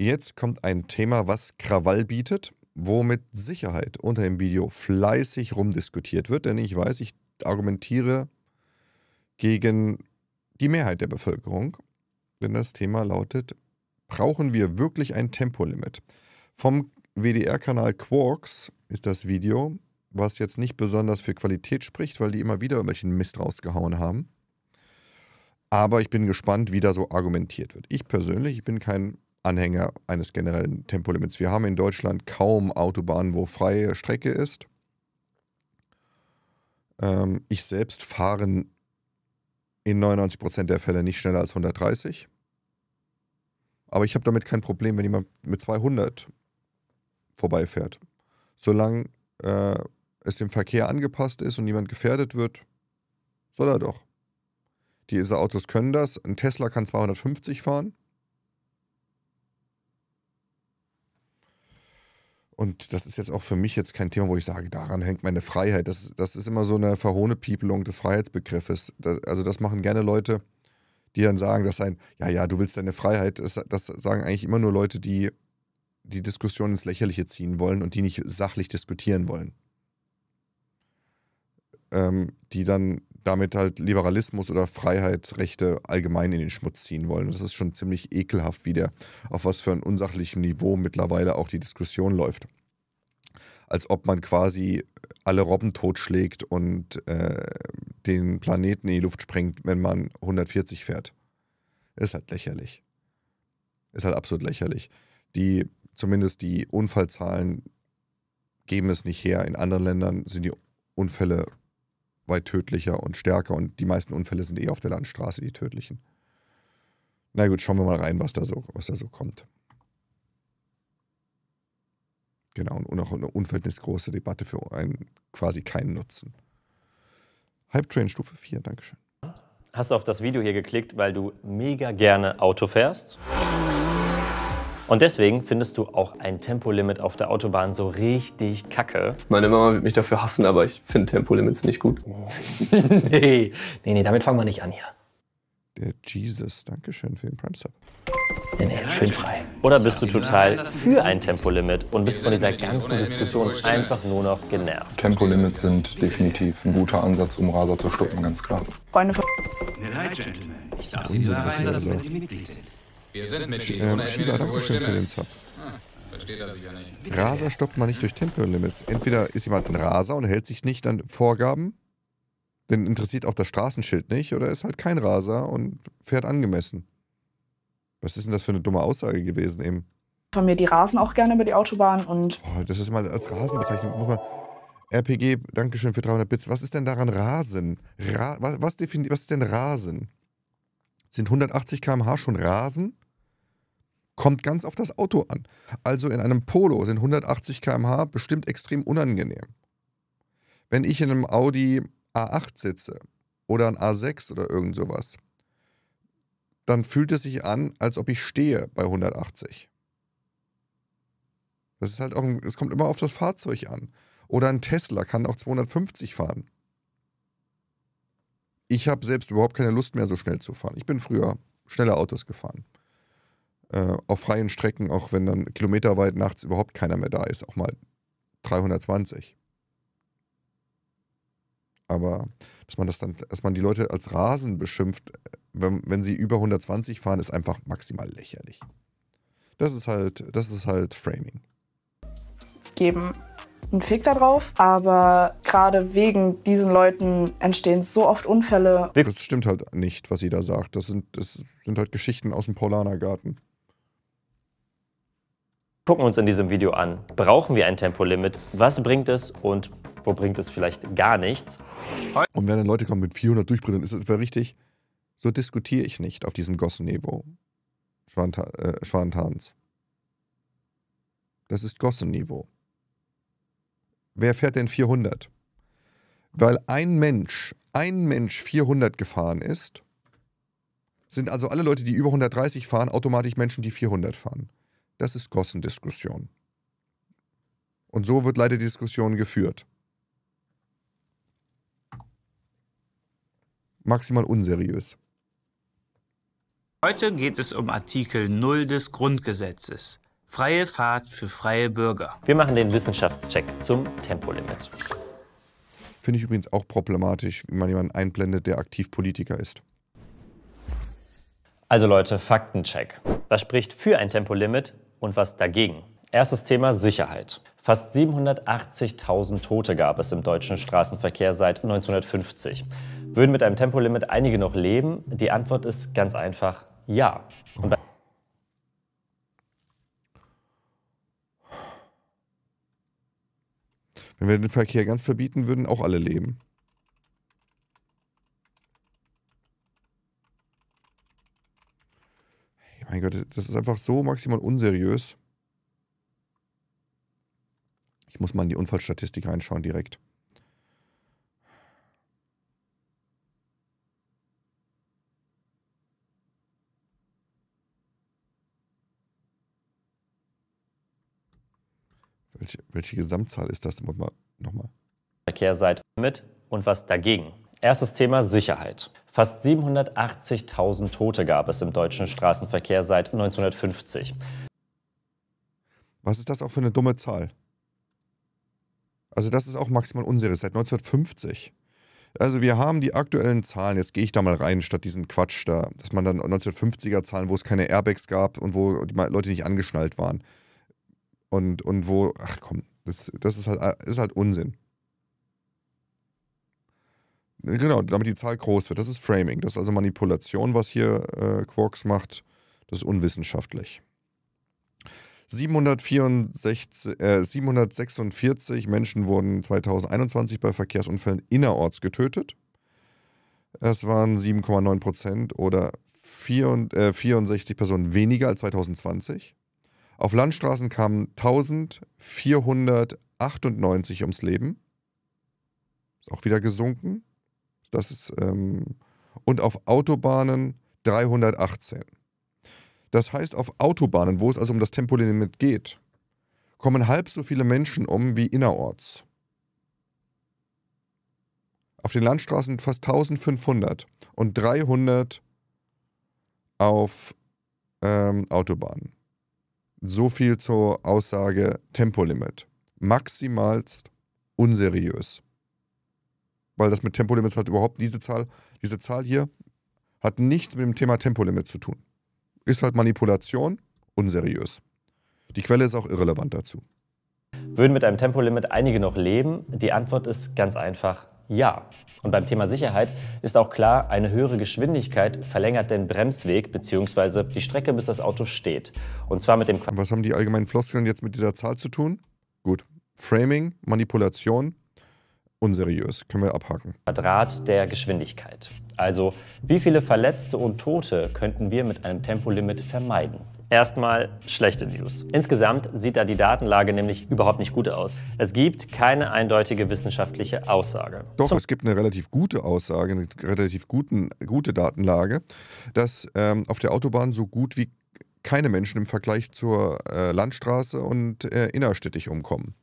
Jetzt kommt ein Thema, was Krawall bietet, wo mit Sicherheit unter dem Video fleißig rumdiskutiert wird, denn ich weiß, ich argumentiere gegen die Mehrheit der Bevölkerung. Denn das Thema lautet, brauchen wir wirklich ein Tempolimit? Vom WDR-Kanal Quarks ist das Video, was jetzt nicht besonders für Qualität spricht, weil die immer wieder irgendwelchen Mist rausgehauen haben. Aber ich bin gespannt, wie da so argumentiert wird. Ich persönlich, ich bin kein Anhänger eines generellen Tempolimits. Wir haben in Deutschland kaum Autobahnen, wo freie Strecke ist. Ähm, ich selbst fahre in 99% der Fälle nicht schneller als 130. Aber ich habe damit kein Problem, wenn jemand mit 200 vorbeifährt. Solange äh, es dem Verkehr angepasst ist und niemand gefährdet wird, soll er doch. Diese Autos können das. Ein Tesla kann 250 fahren. Und das ist jetzt auch für mich jetzt kein Thema, wo ich sage, daran hängt meine Freiheit. Das, das ist immer so eine Verhohnepiepelung des Freiheitsbegriffes. Das, also das machen gerne Leute, die dann sagen, dass ein, ja, ja, du willst deine Freiheit, das, das sagen eigentlich immer nur Leute, die die Diskussion ins Lächerliche ziehen wollen und die nicht sachlich diskutieren wollen. Ähm, die dann damit halt Liberalismus oder Freiheitsrechte allgemein in den Schmutz ziehen wollen. Das ist schon ziemlich ekelhaft, wie der, auf was für ein unsachlichem Niveau mittlerweile auch die Diskussion läuft. Als ob man quasi alle Robben totschlägt und äh, den Planeten in die Luft sprengt, wenn man 140 fährt. Ist halt lächerlich. Ist halt absolut lächerlich. Die, zumindest die Unfallzahlen geben es nicht her. In anderen Ländern sind die Unfälle weit tödlicher und stärker und die meisten Unfälle sind eh auf der Landstraße die tödlichen. Na gut, schauen wir mal rein, was da so, was da so kommt. Genau, und auch eine unverhältnisgroße Debatte für einen quasi keinen Nutzen. Halbtrain Stufe 4, Dankeschön. Hast du auf das Video hier geklickt, weil du mega gerne Auto fährst? Und deswegen findest du auch ein Tempolimit auf der Autobahn so richtig kacke. Meine Mama wird mich dafür hassen, aber ich finde Tempolimits nicht gut. Oh. nee. nee, nee, damit fangen wir nicht an hier. Der Jesus, danke schön für den Prime-Sub. Nee, nee, schön frei. Oder bist du total für ein Tempolimit und bist von dieser ganzen Diskussion einfach nur noch genervt? Tempolimits sind definitiv ein guter Ansatz, um Raser zu stoppen, ganz klar. Freunde von... Ich Unsinn, was ihr da sind. Wir sind mit ähm, Schiefer hat für den hm, Sub. Raser stoppt man nicht durch Tempolimits. Entweder ist jemand ein Raser und hält sich nicht an Vorgaben, den interessiert auch das Straßenschild nicht, oder ist halt kein Raser und fährt angemessen. Was ist denn das für eine dumme Aussage gewesen eben? Von mir, die rasen auch gerne über die Autobahn und... Boah, das ist mal als Rasen bezeichnet. Nochmal, RPG, Dankeschön für 300 Bits. Was ist denn daran Rasen? Ra was, was, was ist denn Rasen? sind 180 km/h schon Rasen? Kommt ganz auf das Auto an. Also in einem Polo sind 180 km/h bestimmt extrem unangenehm. Wenn ich in einem Audi A8 sitze oder ein A6 oder irgend sowas, dann fühlt es sich an, als ob ich stehe bei 180. Das ist halt auch, es kommt immer auf das Fahrzeug an. Oder ein Tesla kann auch 250 fahren ich habe selbst überhaupt keine Lust mehr, so schnell zu fahren. Ich bin früher schnelle Autos gefahren. Äh, auf freien Strecken, auch wenn dann kilometerweit nachts überhaupt keiner mehr da ist, auch mal 320. Aber dass man das dann, dass man die Leute als Rasen beschimpft, äh, wenn, wenn sie über 120 fahren, ist einfach maximal lächerlich. Das ist halt, das ist halt Framing. Geben einen Fick darauf, aber gerade wegen diesen Leuten entstehen so oft Unfälle. Das stimmt halt nicht, was sie da sagt. Das sind, das sind halt Geschichten aus dem Paulanergarten. Gucken wir uns in diesem Video an, brauchen wir ein Tempolimit, was bringt es und wo bringt es vielleicht gar nichts. Und wenn dann Leute kommen mit 400 Durchbrennen, ist das etwa richtig, so diskutiere ich nicht auf diesem Gossenniveau äh, Schwantans. Äh, das ist Gossenniveau wer fährt denn 400? Weil ein Mensch, ein Mensch 400 gefahren ist, sind also alle Leute, die über 130 fahren, automatisch Menschen, die 400 fahren. Das ist Gossendiskussion. Und so wird leider die Diskussion geführt. Maximal unseriös. Heute geht es um Artikel 0 des Grundgesetzes. Freie Fahrt für freie Bürger. Wir machen den Wissenschaftscheck zum Tempolimit. Finde ich übrigens auch problematisch, wenn man jemanden einblendet, der aktiv Politiker ist. Also Leute, Faktencheck. Was spricht für ein Tempolimit und was dagegen? Erstes Thema Sicherheit. Fast 780.000 Tote gab es im deutschen Straßenverkehr seit 1950. Würden mit einem Tempolimit einige noch leben? Die Antwort ist ganz einfach ja. Wenn wir den Verkehr ganz verbieten würden, auch alle leben. Hey, mein Gott, das ist einfach so maximal unseriös. Ich muss mal in die Unfallstatistik reinschauen direkt. Welche, welche Gesamtzahl ist das nochmal? Verkehr seid mit und was dagegen. Erstes Thema Sicherheit. Fast 780.000 Tote gab es im deutschen Straßenverkehr seit 1950. Was ist das auch für eine dumme Zahl? Also das ist auch maximal unseriös, seit 1950. Also wir haben die aktuellen Zahlen, jetzt gehe ich da mal rein, statt diesen Quatsch da, dass man dann 1950er Zahlen, wo es keine Airbags gab und wo die Leute nicht angeschnallt waren und, und wo, ach komm, das, das ist, halt, ist halt Unsinn. Genau, damit die Zahl groß wird. Das ist Framing, das ist also Manipulation, was hier äh, Quarks macht. Das ist unwissenschaftlich. 764, äh, 746 Menschen wurden 2021 bei Verkehrsunfällen innerorts getötet. Das waren 7,9 Prozent oder 64 äh, Personen weniger als 2020. Auf Landstraßen kamen 1498 ums Leben. Ist auch wieder gesunken. Das ist, ähm, und auf Autobahnen 318. Das heißt, auf Autobahnen, wo es also um das Tempolimit geht, kommen halb so viele Menschen um wie innerorts. Auf den Landstraßen fast 1500 und 300 auf ähm, Autobahnen. So viel zur Aussage Tempolimit. Maximalst unseriös. Weil das mit Tempolimits halt überhaupt diese Zahl, diese Zahl hier hat nichts mit dem Thema Tempolimit zu tun. Ist halt Manipulation, unseriös. Die Quelle ist auch irrelevant dazu. Würden mit einem Tempolimit einige noch leben? Die Antwort ist ganz einfach ja. Und beim Thema Sicherheit ist auch klar, eine höhere Geschwindigkeit verlängert den Bremsweg bzw. die Strecke, bis das Auto steht. Und zwar mit dem... Qua Was haben die allgemeinen Floskeln jetzt mit dieser Zahl zu tun? Gut. Framing, Manipulation, unseriös. Können wir abhaken. Quadrat der Geschwindigkeit. Also, wie viele Verletzte und Tote könnten wir mit einem Tempolimit vermeiden? Erstmal schlechte News. Insgesamt sieht da die Datenlage nämlich überhaupt nicht gut aus. Es gibt keine eindeutige wissenschaftliche Aussage. Doch, Zum es gibt eine relativ gute Aussage, eine relativ guten, gute Datenlage, dass ähm, auf der Autobahn so gut wie keine Menschen im Vergleich zur äh, Landstraße und äh, innerstädtig umkommen.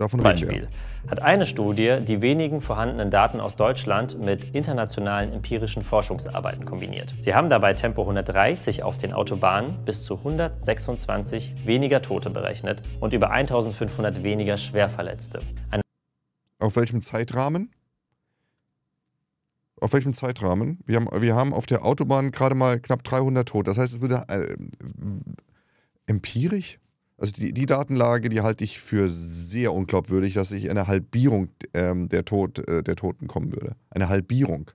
Davon Beispiel hat eine Studie die wenigen vorhandenen Daten aus Deutschland mit internationalen empirischen Forschungsarbeiten kombiniert. Sie haben dabei Tempo 130 auf den Autobahnen bis zu 126 weniger Tote berechnet und über 1500 weniger Schwerverletzte. Eine auf welchem Zeitrahmen? Auf welchem Zeitrahmen? Wir haben, wir haben auf der Autobahn gerade mal knapp 300 Tote. Das heißt, es würde äh, empirisch also die, die, Datenlage, die halte ich für sehr unglaubwürdig, dass ich eine Halbierung ähm, der, Tod, äh, der Toten kommen würde. Eine Halbierung.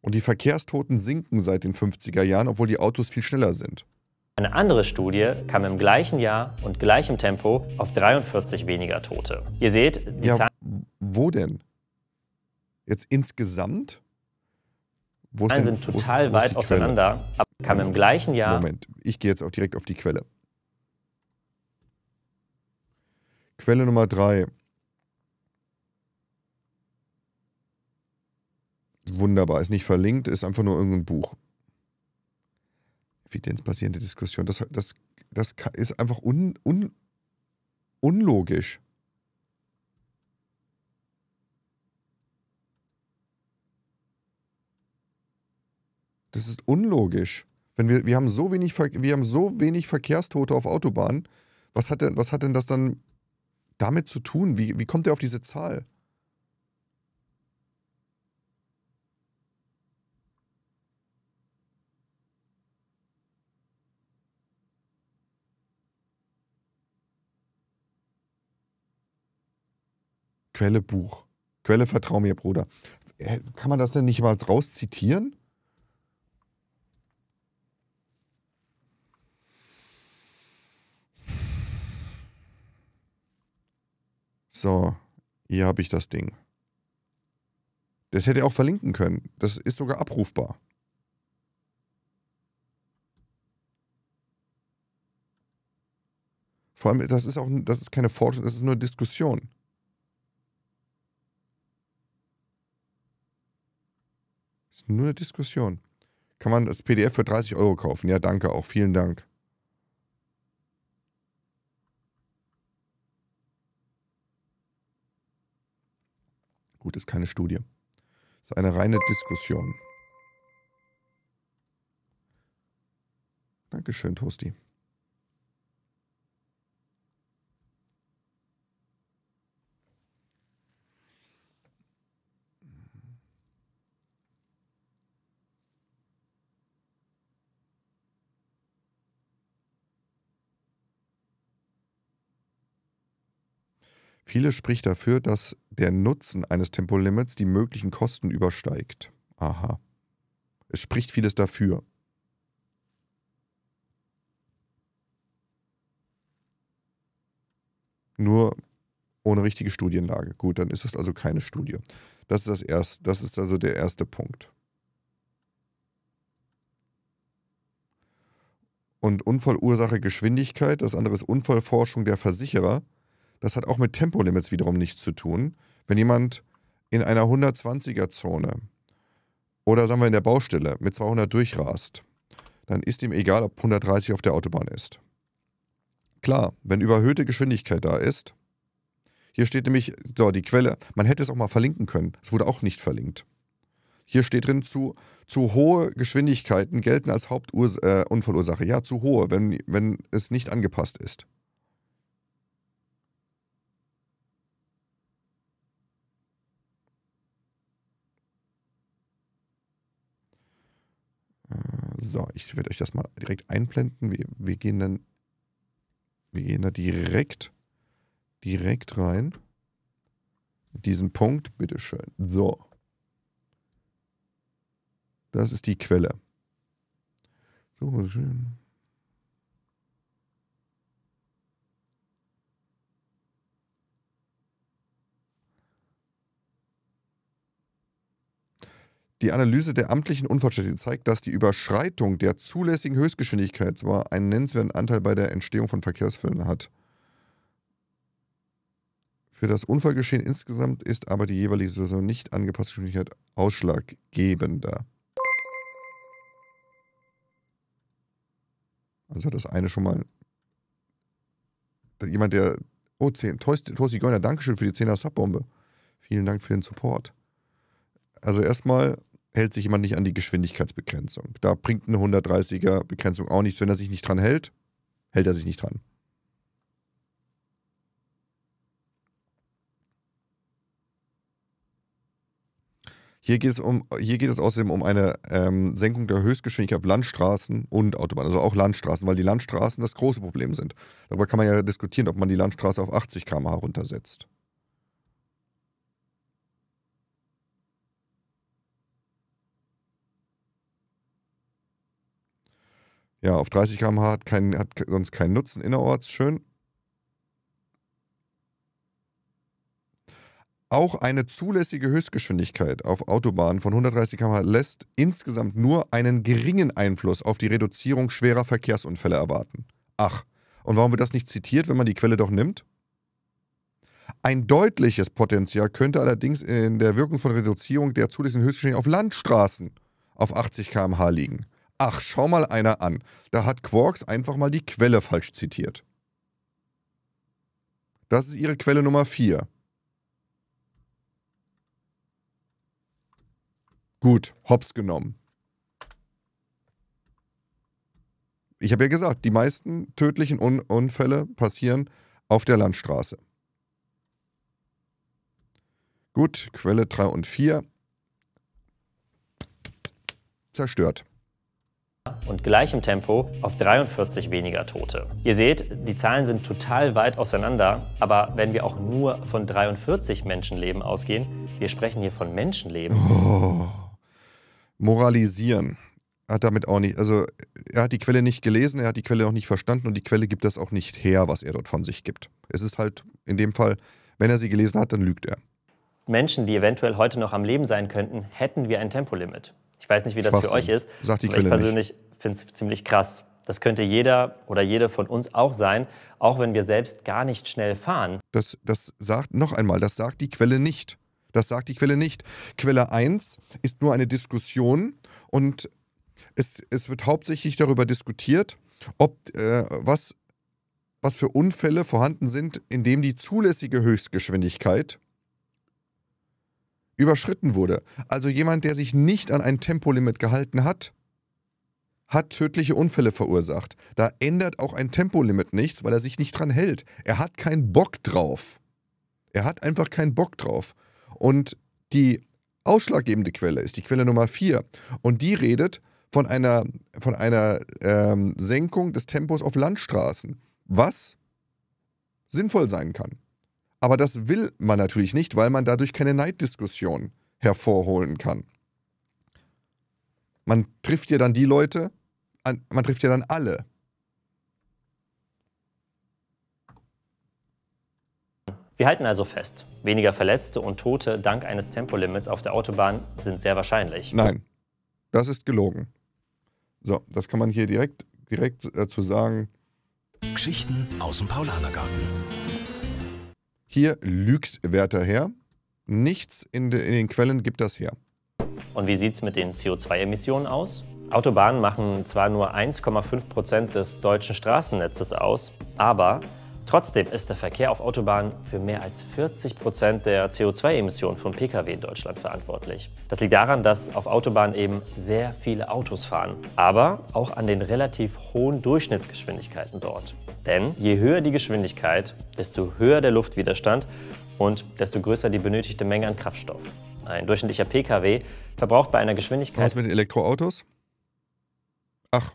Und die Verkehrstoten sinken seit den 50er Jahren, obwohl die Autos viel schneller sind. Eine andere Studie kam im gleichen Jahr und gleichem Tempo auf 43 weniger Tote. Ihr seht, die ja, Zahlen. Wo denn? Jetzt insgesamt? Wo Zahlen sind total wo, wo weit auseinander, aber kam im gleichen Jahr. Moment, ich gehe jetzt auch direkt auf die Quelle. Quelle Nummer drei. Wunderbar, ist nicht verlinkt, ist einfach nur irgendein Buch. Evidenzbasierende Diskussion, das, das, das ist einfach un, un, unlogisch. Das ist unlogisch. Wenn wir, wir, haben so wenig, wir haben so wenig Verkehrstote auf Autobahnen. Was hat denn, was hat denn das dann damit zu tun? Wie, wie kommt er auf diese Zahl? Quelle Buch. Quelle vertrau mir, Bruder. Kann man das denn nicht mal rauszitieren? zitieren? So, hier habe ich das Ding. Das hätte er auch verlinken können. Das ist sogar abrufbar. Vor allem, das ist auch, das ist keine Forschung, das ist nur Diskussion. Das ist nur eine Diskussion. Kann man das PDF für 30 Euro kaufen? Ja, danke auch. Vielen Dank. Gut, ist keine Studie. Ist eine reine Diskussion. Dankeschön, Toasty. Vieles spricht dafür, dass der Nutzen eines Tempolimits die möglichen Kosten übersteigt. Aha. Es spricht vieles dafür. Nur ohne richtige Studienlage. Gut, dann ist es also keine Studie. Das ist, das erste, das ist also der erste Punkt. Und Unfallursache Geschwindigkeit, das andere ist Unfallforschung der Versicherer. Das hat auch mit Tempolimits wiederum nichts zu tun. Wenn jemand in einer 120er-Zone oder sagen wir in der Baustelle mit 200 durchrast, dann ist ihm egal, ob 130 auf der Autobahn ist. Klar, wenn überhöhte Geschwindigkeit da ist, hier steht nämlich so, die Quelle, man hätte es auch mal verlinken können, es wurde auch nicht verlinkt. Hier steht drin, zu, zu hohe Geschwindigkeiten gelten als Hauptunfallursache. Äh, ja, zu hohe, wenn, wenn es nicht angepasst ist. So, ich werde euch das mal direkt einblenden. Wir, wir gehen dann, wir gehen da direkt, direkt rein. Diesen Punkt, bitteschön. So. Das ist die Quelle. So schön. Die Analyse der amtlichen Unfallstatistik zeigt, dass die Überschreitung der zulässigen Höchstgeschwindigkeit zwar einen nennenswerten Anteil bei der Entstehung von Verkehrsfällen hat. Für das Unfallgeschehen insgesamt ist aber die jeweilige Situation nicht angepasste Geschwindigkeit ausschlaggebender. Also das eine schon mal. Jemand, der. Oh, 10. Tosti Gönner, Dankeschön für die 10er Subbombe. Vielen Dank für den Support. Also erstmal hält sich jemand nicht an die Geschwindigkeitsbegrenzung. Da bringt eine 130er Begrenzung auch nichts. Wenn er sich nicht dran hält, hält er sich nicht dran. Hier geht es, um, hier geht es außerdem um eine ähm, Senkung der Höchstgeschwindigkeit auf Landstraßen und Autobahnen, also auch Landstraßen, weil die Landstraßen das große Problem sind. Darüber kann man ja diskutieren, ob man die Landstraße auf 80 km/h runtersetzt. Ja, auf 30 km/h hat, kein, hat sonst keinen Nutzen innerorts. Schön. Auch eine zulässige Höchstgeschwindigkeit auf Autobahnen von 130 km/h lässt insgesamt nur einen geringen Einfluss auf die Reduzierung schwerer Verkehrsunfälle erwarten. Ach, und warum wird das nicht zitiert, wenn man die Quelle doch nimmt? Ein deutliches Potenzial könnte allerdings in der Wirkung von Reduzierung der zulässigen Höchstgeschwindigkeit auf Landstraßen auf 80 km/h liegen ach, schau mal einer an, da hat Quarks einfach mal die Quelle falsch zitiert. Das ist ihre Quelle Nummer 4. Gut, hops genommen. Ich habe ja gesagt, die meisten tödlichen Un Unfälle passieren auf der Landstraße. Gut, Quelle 3 und 4. Zerstört und gleichem Tempo auf 43 weniger Tote. Ihr seht, die Zahlen sind total weit auseinander, aber wenn wir auch nur von 43 Menschenleben ausgehen, wir sprechen hier von Menschenleben. Oh, moralisieren hat damit auch nicht, also er hat die Quelle nicht gelesen, er hat die Quelle auch nicht verstanden und die Quelle gibt das auch nicht her, was er dort von sich gibt. Es ist halt in dem Fall, wenn er sie gelesen hat, dann lügt er. Menschen, die eventuell heute noch am Leben sein könnten, hätten wir ein Tempolimit. Ich weiß nicht, wie das für euch ist. Sag die ich persönlich finde es ziemlich krass. Das könnte jeder oder jede von uns auch sein, auch wenn wir selbst gar nicht schnell fahren. Das, das sagt, noch einmal, das sagt die Quelle nicht. Das sagt die Quelle nicht. Quelle 1 ist nur eine Diskussion und es, es wird hauptsächlich darüber diskutiert, ob äh, was, was für Unfälle vorhanden sind, indem die zulässige Höchstgeschwindigkeit überschritten wurde. Also jemand, der sich nicht an ein Tempolimit gehalten hat, hat tödliche Unfälle verursacht. Da ändert auch ein Tempolimit nichts, weil er sich nicht dran hält. Er hat keinen Bock drauf. Er hat einfach keinen Bock drauf. Und die ausschlaggebende Quelle ist die Quelle Nummer 4. Und die redet von einer, von einer ähm, Senkung des Tempos auf Landstraßen, was sinnvoll sein kann. Aber das will man natürlich nicht, weil man dadurch keine Neiddiskussion hervorholen kann. Man trifft ja dann die Leute, man trifft ja dann alle. Wir halten also fest, weniger Verletzte und Tote dank eines Tempolimits auf der Autobahn sind sehr wahrscheinlich. Nein, das ist gelogen. So, das kann man hier direkt, direkt äh, sagen. Geschichten aus dem Paulanergarten. Hier lügt Werther her. Nichts in, de, in den Quellen gibt das her. Und wie sieht es mit den CO2-Emissionen aus? Autobahnen machen zwar nur 1,5 Prozent des deutschen Straßennetzes aus, aber Trotzdem ist der Verkehr auf Autobahnen für mehr als 40 Prozent der CO2-Emissionen von Pkw in Deutschland verantwortlich. Das liegt daran, dass auf Autobahnen eben sehr viele Autos fahren, aber auch an den relativ hohen Durchschnittsgeschwindigkeiten dort. Denn je höher die Geschwindigkeit, desto höher der Luftwiderstand und desto größer die benötigte Menge an Kraftstoff. Ein durchschnittlicher Pkw verbraucht bei einer Geschwindigkeit. Was mit den Elektroautos? Ach,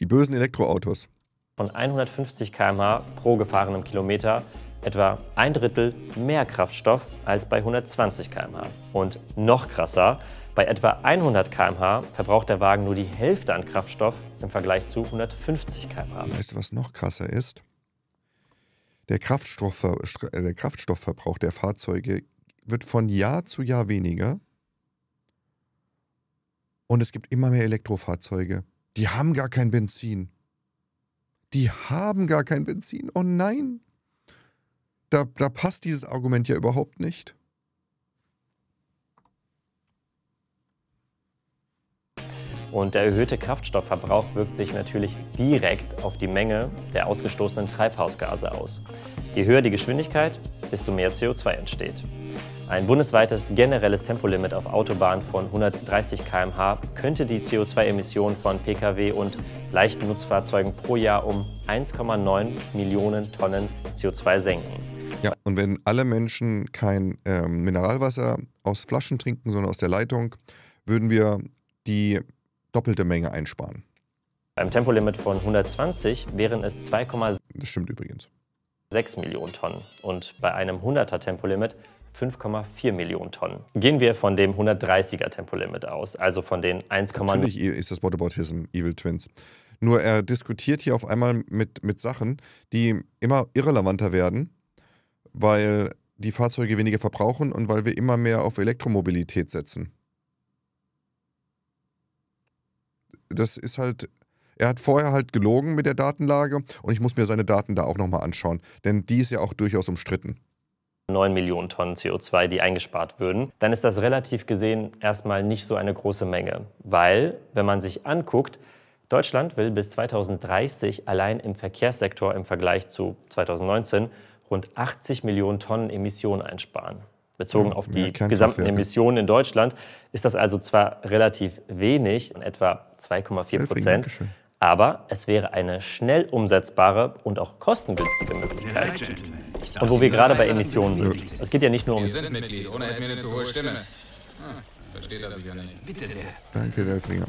die bösen Elektroautos von 150 km/h pro gefahrenem Kilometer etwa ein Drittel mehr Kraftstoff als bei 120 km/h. Und noch krasser, bei etwa 100 km/h verbraucht der Wagen nur die Hälfte an Kraftstoff im Vergleich zu 150 km/h. Weißt du, was noch krasser ist? Der, Kraftstoffver äh, der Kraftstoffverbrauch der Fahrzeuge wird von Jahr zu Jahr weniger. Und es gibt immer mehr Elektrofahrzeuge. Die haben gar kein Benzin die haben gar kein Benzin. Oh nein, da, da passt dieses Argument ja überhaupt nicht. Und der erhöhte Kraftstoffverbrauch wirkt sich natürlich direkt auf die Menge der ausgestoßenen Treibhausgase aus. Je höher die Geschwindigkeit, desto mehr CO2 entsteht. Ein bundesweites generelles Tempolimit auf Autobahnen von 130 km/h könnte die CO2-Emissionen von Pkw und leichten Nutzfahrzeugen pro Jahr um 1,9 Millionen Tonnen CO2 senken. Ja, und wenn alle Menschen kein ähm, Mineralwasser aus Flaschen trinken, sondern aus der Leitung, würden wir die doppelte Menge einsparen. Beim Tempolimit von 120 wären es 2,6 Millionen Tonnen und bei einem 100er Tempolimit 5,4 Millionen Tonnen. Gehen wir von dem 130er Tempolimit aus, also von den 1,0. Natürlich ist das Whataboutism Evil Twins. Nur er diskutiert hier auf einmal mit, mit Sachen, die immer irrelevanter werden, weil die Fahrzeuge weniger verbrauchen und weil wir immer mehr auf Elektromobilität setzen. Das ist halt, er hat vorher halt gelogen mit der Datenlage und ich muss mir seine Daten da auch nochmal anschauen, denn die ist ja auch durchaus umstritten. 9 Millionen Tonnen CO2, die eingespart würden, dann ist das relativ gesehen erstmal nicht so eine große Menge. Weil, wenn man sich anguckt, Deutschland will bis 2030 allein im Verkehrssektor im Vergleich zu 2019 rund 80 Millionen Tonnen Emissionen einsparen. Bezogen ja, auf die gesamten Emissionen in Deutschland ist das also zwar relativ wenig, etwa 2,4 Prozent. Aber es wäre eine schnell umsetzbare und auch kostengünstige Möglichkeit. Und wo wir gerade bei Emissionen sind. Es geht ja nicht nur um... Ah, Danke, Delfringer.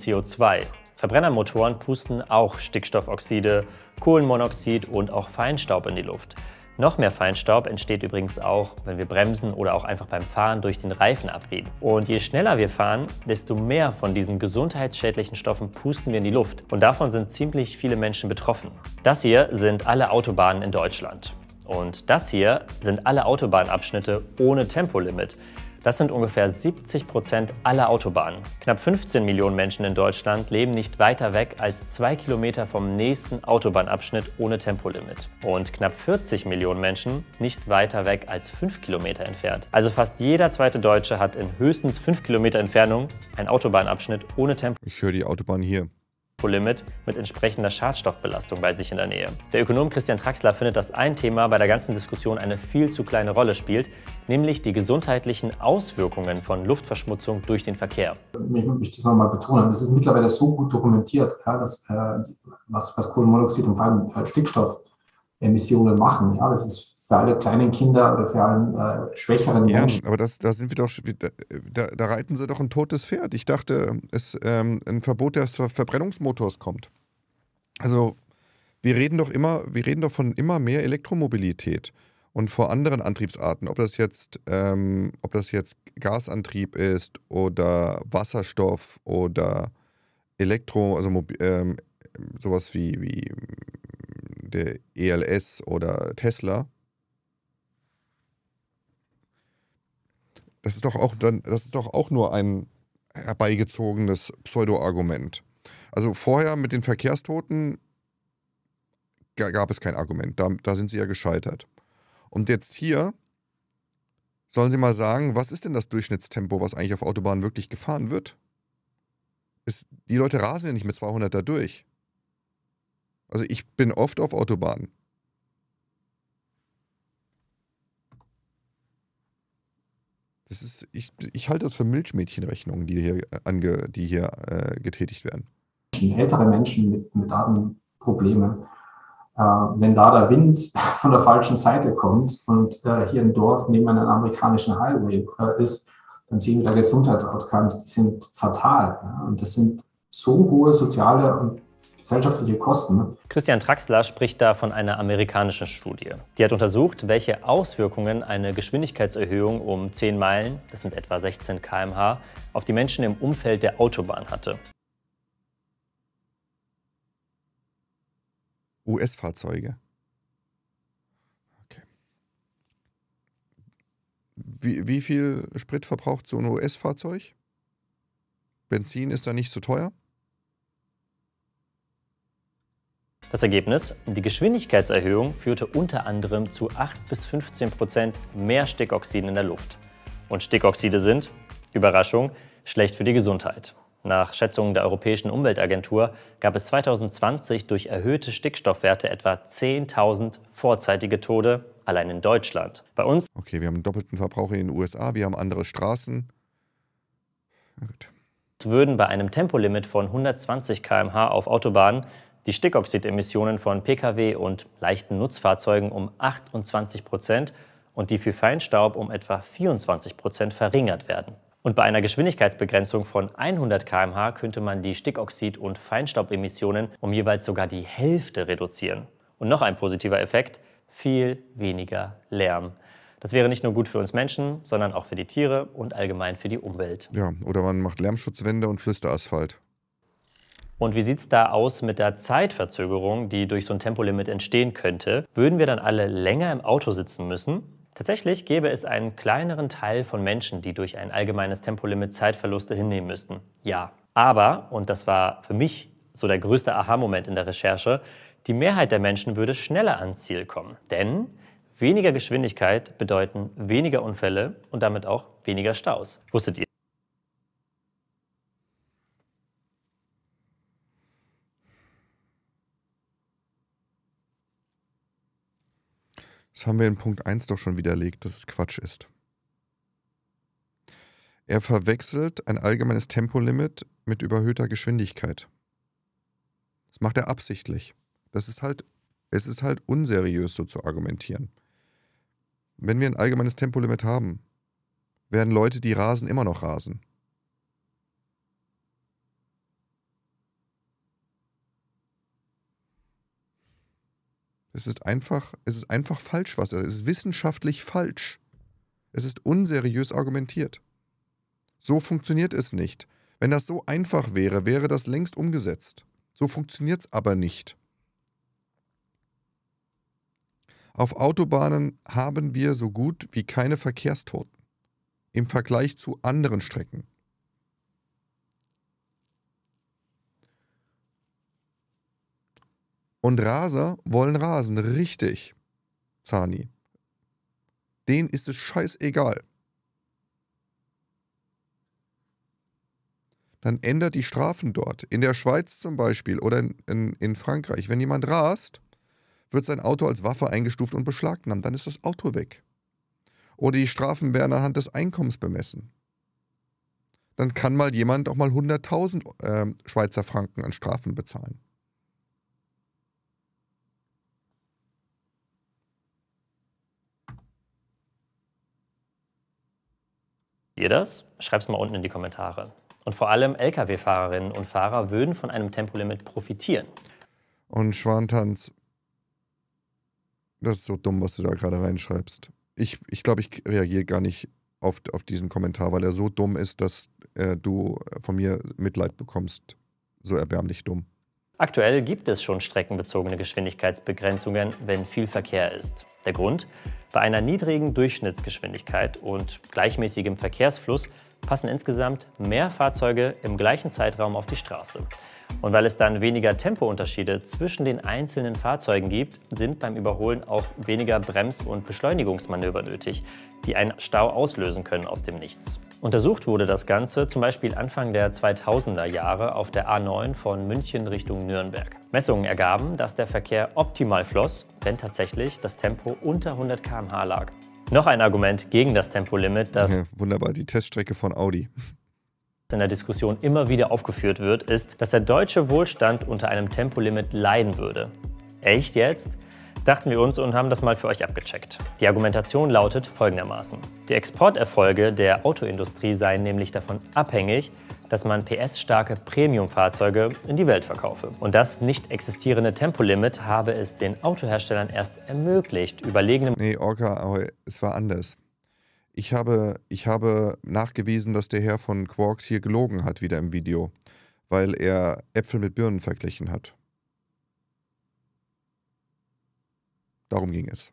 CO2. Verbrennermotoren pusten auch Stickstoffoxide, Kohlenmonoxid und auch Feinstaub in die Luft. Noch mehr Feinstaub entsteht übrigens auch, wenn wir bremsen oder auch einfach beim Fahren durch den Reifen abwehen. Und je schneller wir fahren, desto mehr von diesen gesundheitsschädlichen Stoffen pusten wir in die Luft. Und davon sind ziemlich viele Menschen betroffen. Das hier sind alle Autobahnen in Deutschland. Und das hier sind alle Autobahnabschnitte ohne Tempolimit. Das sind ungefähr 70 Prozent aller Autobahnen. Knapp 15 Millionen Menschen in Deutschland leben nicht weiter weg als zwei Kilometer vom nächsten Autobahnabschnitt ohne Tempolimit. Und knapp 40 Millionen Menschen nicht weiter weg als fünf Kilometer entfernt. Also fast jeder zweite Deutsche hat in höchstens fünf Kilometer Entfernung einen Autobahnabschnitt ohne Tempolimit. Ich höre die Autobahn hier. Tempolimit mit entsprechender Schadstoffbelastung bei sich in der Nähe. Der Ökonom Christian Traxler findet, dass ein Thema bei der ganzen Diskussion eine viel zu kleine Rolle spielt, nämlich die gesundheitlichen Auswirkungen von Luftverschmutzung durch den Verkehr. Ich möchte das nochmal betonen, das ist mittlerweile so gut dokumentiert, ja, dass, äh, was, was Kohlenmonoxid und vor allem äh, Stickstoffemissionen machen. Ja, das ist für alle kleinen Kinder oder für alle äh, schwächeren ja, Menschen. Aber das, da sind wir doch, da, da, reiten sie doch ein totes Pferd. Ich dachte, es ähm, ein Verbot des Verbrennungsmotors kommt. Also wir reden doch immer, wir reden doch von immer mehr Elektromobilität und vor anderen Antriebsarten, ob das jetzt, ähm, ob das jetzt Gasantrieb ist oder Wasserstoff oder Elektro, also ähm, sowas wie, wie der ELS oder Tesla, Das ist doch auch dann, das ist doch auch nur ein herbeigezogenes Pseudo-Argument. Also vorher mit den Verkehrstoten gab es kein Argument. Da, da sind sie ja gescheitert. Und jetzt hier sollen sie mal sagen, was ist denn das Durchschnittstempo, was eigentlich auf Autobahnen wirklich gefahren wird? Ist, die Leute rasen ja nicht mit 200 da durch. Also ich bin oft auf Autobahnen. Das ist, ich, ich halte das für Milchmädchenrechnungen, die hier, äh, ange, die hier äh, getätigt werden. Ältere Menschen mit, mit Datenproblemen, äh, wenn da der Wind von der falschen Seite kommt und äh, hier ein Dorf neben einem amerikanischen Highway äh, ist, dann sehen wir da Gesundheitsoutcomes, die sind fatal. Ja? Und das sind so hohe soziale und gesellschaftliche Kosten. Christian Traxler spricht da von einer amerikanischen Studie. Die hat untersucht, welche Auswirkungen eine Geschwindigkeitserhöhung um 10 Meilen, das sind etwa 16 km/h, auf die Menschen im Umfeld der Autobahn hatte. US-Fahrzeuge. Okay. Wie, wie viel Sprit verbraucht so ein US-Fahrzeug? Benzin ist da nicht so teuer. Das Ergebnis, die Geschwindigkeitserhöhung führte unter anderem zu 8 bis 15 Prozent mehr Stickoxiden in der Luft. Und Stickoxide sind, Überraschung, schlecht für die Gesundheit. Nach Schätzungen der Europäischen Umweltagentur gab es 2020 durch erhöhte Stickstoffwerte etwa 10.000 vorzeitige Tode allein in Deutschland. Bei uns. Okay, wir haben einen doppelten Verbrauch in den USA, wir haben andere Straßen. Na gut. Würden bei einem Tempolimit von 120 km/h auf Autobahnen die Stickoxidemissionen von Pkw und leichten Nutzfahrzeugen um 28 Prozent und die für Feinstaub um etwa 24 Prozent verringert werden. Und bei einer Geschwindigkeitsbegrenzung von 100 km/h könnte man die Stickoxid- und Feinstaubemissionen um jeweils sogar die Hälfte reduzieren. Und noch ein positiver Effekt, viel weniger Lärm. Das wäre nicht nur gut für uns Menschen, sondern auch für die Tiere und allgemein für die Umwelt. Ja, oder man macht Lärmschutzwände und Flüsterasphalt. Und wie sieht es da aus mit der Zeitverzögerung, die durch so ein Tempolimit entstehen könnte? Würden wir dann alle länger im Auto sitzen müssen? Tatsächlich gäbe es einen kleineren Teil von Menschen, die durch ein allgemeines Tempolimit Zeitverluste hinnehmen müssten. Ja. Aber, und das war für mich so der größte Aha-Moment in der Recherche, die Mehrheit der Menschen würde schneller ans Ziel kommen. Denn weniger Geschwindigkeit bedeuten weniger Unfälle und damit auch weniger Staus. Wusstet ihr? Das haben wir in Punkt 1 doch schon widerlegt, dass es Quatsch ist. Er verwechselt ein allgemeines Tempolimit mit überhöhter Geschwindigkeit. Das macht er absichtlich. Das ist halt, es ist halt unseriös, so zu argumentieren. Wenn wir ein allgemeines Tempolimit haben, werden Leute, die rasen, immer noch rasen. Es ist einfach, es ist einfach falsch, was er. Es ist wissenschaftlich falsch. Es ist unseriös argumentiert. So funktioniert es nicht. Wenn das so einfach wäre, wäre das längst umgesetzt. So funktioniert es aber nicht. Auf Autobahnen haben wir so gut wie keine Verkehrstoten im Vergleich zu anderen Strecken. Und Raser wollen rasen, richtig, Zani. Denen ist es scheißegal. Dann ändert die Strafen dort. In der Schweiz zum Beispiel oder in, in, in Frankreich. Wenn jemand rast, wird sein Auto als Waffe eingestuft und beschlagnahmt. Dann ist das Auto weg. Oder die Strafen werden anhand des Einkommens bemessen. Dann kann mal jemand auch mal 100.000 äh, Schweizer Franken an Strafen bezahlen. ihr das? Schreibt es mal unten in die Kommentare. Und vor allem Lkw-Fahrerinnen und Fahrer würden von einem Tempolimit profitieren. Und Schwantanz, das ist so dumm, was du da gerade reinschreibst. Ich, ich glaube, ich reagiere gar nicht auf, auf diesen Kommentar, weil er so dumm ist, dass äh, du von mir Mitleid bekommst. So erbärmlich dumm. Aktuell gibt es schon streckenbezogene Geschwindigkeitsbegrenzungen, wenn viel Verkehr ist. Der Grund? Bei einer niedrigen Durchschnittsgeschwindigkeit und gleichmäßigem Verkehrsfluss passen insgesamt mehr Fahrzeuge im gleichen Zeitraum auf die Straße. Und weil es dann weniger Tempounterschiede zwischen den einzelnen Fahrzeugen gibt, sind beim Überholen auch weniger Brems- und Beschleunigungsmanöver nötig, die einen Stau auslösen können aus dem Nichts. Untersucht wurde das Ganze zum Beispiel Anfang der 2000er Jahre auf der A9 von München Richtung Nürnberg. Messungen ergaben, dass der Verkehr optimal floss, wenn tatsächlich das Tempo unter 100 km/h lag. Noch ein Argument gegen das Tempolimit, das... Ja, wunderbar, die Teststrecke von Audi in der Diskussion immer wieder aufgeführt wird, ist, dass der deutsche Wohlstand unter einem Tempolimit leiden würde. Echt jetzt? Dachten wir uns und haben das mal für euch abgecheckt. Die Argumentation lautet folgendermaßen. Die Exporterfolge der Autoindustrie seien nämlich davon abhängig, dass man PS-starke Premium-Fahrzeuge in die Welt verkaufe. Und das nicht existierende Tempolimit habe es den Autoherstellern erst ermöglicht, überlegene... Nee, Orca, aber es war anders ich habe, ich habe nachgewiesen, dass der Herr von Quarks hier gelogen hat, wieder im Video, weil er Äpfel mit Birnen verglichen hat. Darum ging es.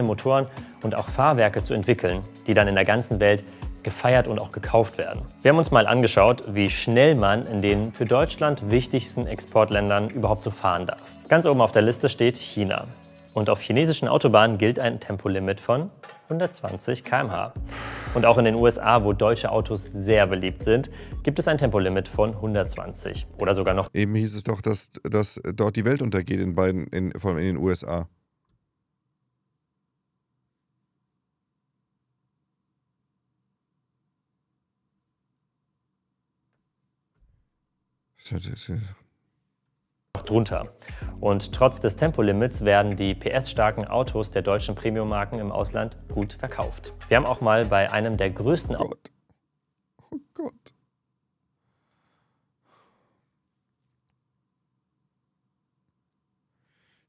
Motoren und auch Fahrwerke zu entwickeln, die dann in der ganzen Welt gefeiert und auch gekauft werden. Wir haben uns mal angeschaut, wie schnell man in den für Deutschland wichtigsten Exportländern überhaupt so fahren darf. Ganz oben auf der Liste steht China. Und auf chinesischen Autobahnen gilt ein Tempolimit von 120 km/h. Und auch in den USA, wo deutsche Autos sehr beliebt sind, gibt es ein Tempolimit von 120 oder sogar noch. Eben hieß es doch, dass, dass dort die Welt untergeht, in beiden, in, vor allem in den USA. Das ist drunter. Und trotz des Tempolimits werden die PS-starken Autos der deutschen Premium-Marken im Ausland gut verkauft. Wir haben auch mal bei einem der größten... Oh Gott. Oh Gott.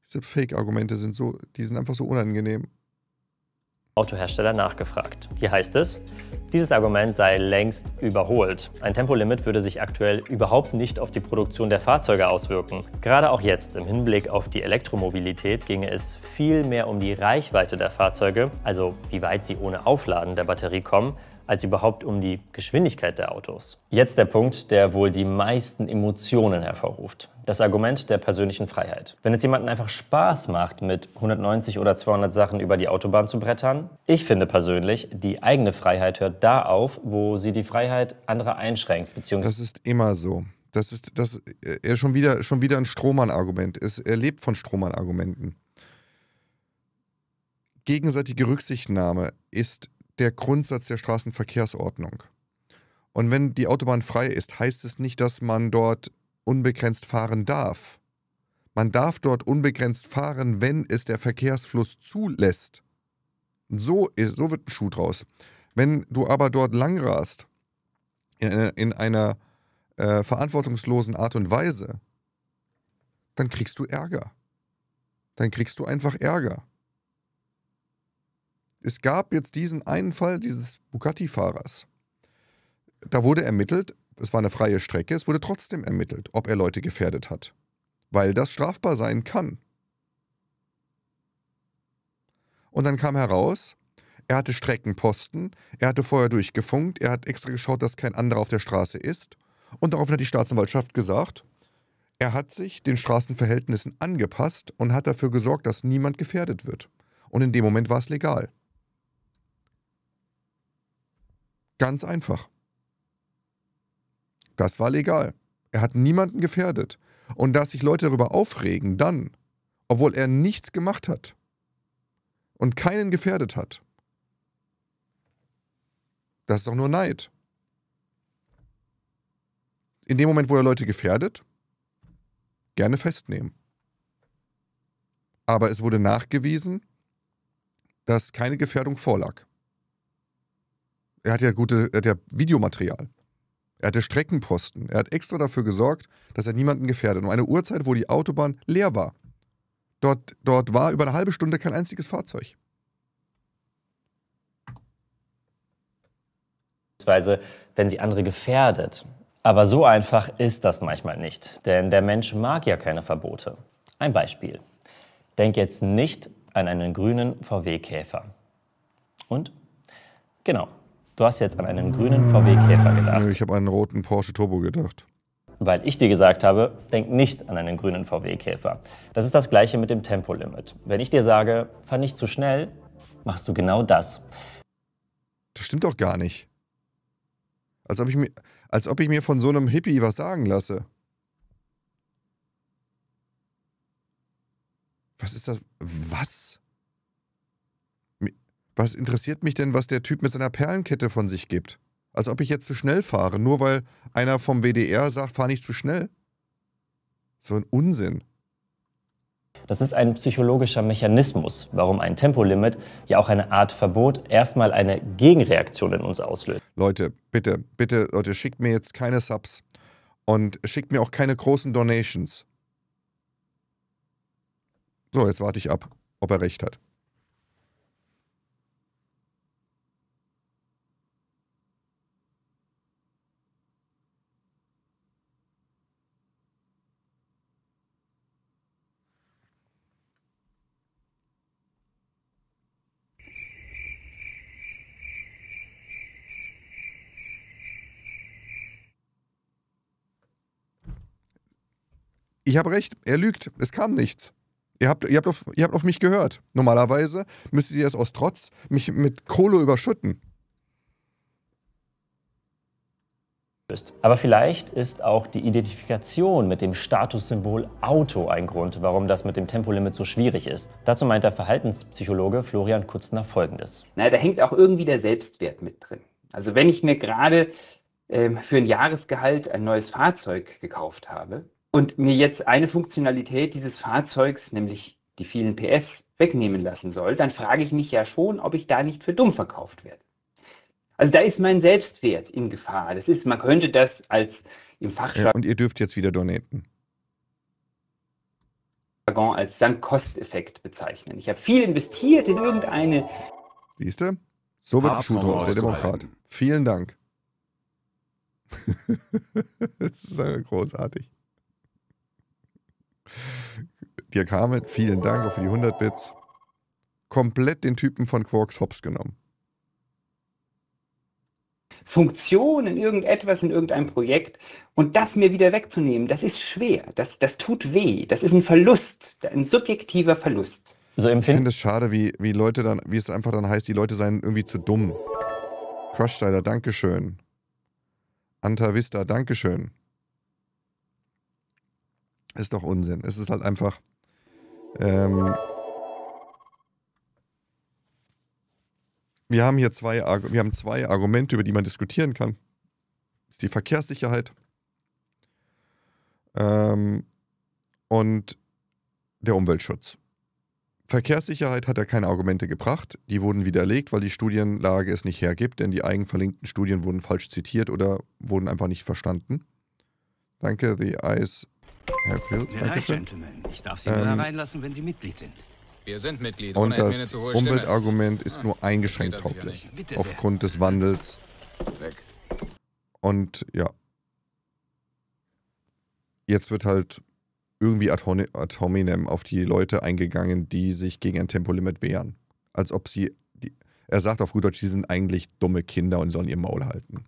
Diese Fake-Argumente sind so, die sind einfach so unangenehm. Autohersteller nachgefragt. Hier heißt es, dieses Argument sei längst überholt. Ein Tempolimit würde sich aktuell überhaupt nicht auf die Produktion der Fahrzeuge auswirken. Gerade auch jetzt im Hinblick auf die Elektromobilität ginge es viel mehr um die Reichweite der Fahrzeuge, also wie weit sie ohne Aufladen der Batterie kommen, als überhaupt um die Geschwindigkeit der Autos. Jetzt der Punkt, der wohl die meisten Emotionen hervorruft. Das Argument der persönlichen Freiheit. Wenn es jemanden einfach Spaß macht, mit 190 oder 200 Sachen über die Autobahn zu brettern, ich finde persönlich, die eigene Freiheit hört da auf, wo sie die Freiheit anderer einschränkt. das ist immer so. Das ist das, er äh, schon wieder, schon wieder ein Strohmann-Argument. Er lebt von Strohmann-Argumenten gegenseitige Rücksichtnahme ist der Grundsatz der Straßenverkehrsordnung. Und wenn die Autobahn frei ist, heißt es nicht, dass man dort unbegrenzt fahren darf. Man darf dort unbegrenzt fahren, wenn es der Verkehrsfluss zulässt. So, ist, so wird ein Schuh draus. Wenn du aber dort langrast, in einer, in einer äh, verantwortungslosen Art und Weise, dann kriegst du Ärger. Dann kriegst du einfach Ärger es gab jetzt diesen einen Fall dieses Bugatti-Fahrers. Da wurde ermittelt, es war eine freie Strecke, es wurde trotzdem ermittelt, ob er Leute gefährdet hat. Weil das strafbar sein kann. Und dann kam heraus, er hatte Streckenposten, er hatte vorher durchgefunkt, er hat extra geschaut, dass kein anderer auf der Straße ist. Und daraufhin hat die Staatsanwaltschaft gesagt, er hat sich den Straßenverhältnissen angepasst und hat dafür gesorgt, dass niemand gefährdet wird. Und in dem Moment war es legal. Ganz einfach. Das war legal. Er hat niemanden gefährdet. Und dass sich Leute darüber aufregen, dann, obwohl er nichts gemacht hat und keinen gefährdet hat, das ist doch nur Neid. In dem Moment, wo er Leute gefährdet, gerne festnehmen. Aber es wurde nachgewiesen, dass keine Gefährdung vorlag. Er hat ja gute, er hat ja Videomaterial. Er hatte Streckenposten. Er hat extra dafür gesorgt, dass er niemanden gefährdet. Um eine Uhrzeit, wo die Autobahn leer war. Dort, dort war über eine halbe Stunde kein einziges Fahrzeug. Beziehungsweise, wenn sie andere gefährdet. Aber so einfach ist das manchmal nicht, denn der Mensch mag ja keine Verbote. Ein Beispiel. Denk jetzt nicht an einen grünen VW-Käfer. Und? Genau, Du hast jetzt an einen grünen VW Käfer gedacht. Nee, ich habe einen roten Porsche Turbo gedacht. Weil ich dir gesagt habe, denk nicht an einen grünen VW Käfer. Das ist das gleiche mit dem Tempolimit. Wenn ich dir sage, fahr nicht zu schnell, machst du genau das. Das stimmt doch gar nicht. Als ob ich mir, als ob ich mir von so einem Hippie was sagen lasse. Was ist das? Was? was interessiert mich denn, was der Typ mit seiner Perlenkette von sich gibt? Als ob ich jetzt zu schnell fahre, nur weil einer vom WDR sagt, fahr nicht zu schnell. So ein Unsinn. Das ist ein psychologischer Mechanismus, warum ein Tempolimit, ja auch eine Art Verbot, erstmal eine Gegenreaktion in uns auslöst. Leute, bitte, bitte, Leute, schickt mir jetzt keine Subs und schickt mir auch keine großen Donations. So, jetzt warte ich ab, ob er recht hat. ich habe recht, er lügt, es kam nichts. Ihr habt, ihr, habt auf, ihr habt auf mich gehört. Normalerweise müsstet ihr das aus Trotz mich mit Kohle überschütten. Aber vielleicht ist auch die Identifikation mit dem Statussymbol Auto ein Grund, warum das mit dem Tempolimit so schwierig ist. Dazu meint der Verhaltenspsychologe Florian Kutzner Folgendes. Na, da hängt auch irgendwie der Selbstwert mit drin. Also wenn ich mir gerade ähm, für ein Jahresgehalt ein neues Fahrzeug gekauft habe, und mir jetzt eine Funktionalität dieses Fahrzeugs, nämlich die vielen PS, wegnehmen lassen soll, dann frage ich mich ja schon, ob ich da nicht für dumm verkauft werde. Also da ist mein Selbstwert in Gefahr. Das ist, man könnte das als im Fachjargon. Ja, und ihr dürft jetzt wieder donaten. Als sankt kosteffekt bezeichnen. Ich habe viel investiert in irgendeine. Siehste? So wird aus der Demokrat. Vielen Dank. das ist ja großartig. Dir Carmen, vielen Dank auch für die 100 Bits. Komplett den Typen von Quarks Hops genommen. Funktion in irgendetwas, in irgendeinem Projekt und das mir wieder wegzunehmen, das ist schwer, das, das tut weh, das ist ein Verlust, ein subjektiver Verlust. So ich finde es schade, wie, wie Leute dann, wie es einfach dann heißt, die Leute seien irgendwie zu dumm. Crushstyler, Dankeschön. Anta Vista, Dankeschön. Ist doch Unsinn. Es ist halt einfach. Ähm, wir haben hier zwei, wir haben zwei Argumente, über die man diskutieren kann. Das ist die Verkehrssicherheit ähm, und der Umweltschutz. Verkehrssicherheit hat er keine Argumente gebracht. Die wurden widerlegt, weil die Studienlage es nicht hergibt, denn die eigenverlinkten Studien wurden falsch zitiert oder wurden einfach nicht verstanden. Danke, The Eyes Herr Fields, Dankeschön. Ich darf Sie ähm, reinlassen, wenn Sie Mitglied sind. Wir sind Mitglied. Und das Umweltargument ist ah. nur eingeschränkt tauglich. Aufgrund des Wandels. Weg. Und ja. Jetzt wird halt irgendwie ad hominem auf die Leute eingegangen, die sich gegen ein Tempolimit wehren. Als ob sie, die, er sagt auf gut Deutsch, sie sind eigentlich dumme Kinder und sollen ihr Maul halten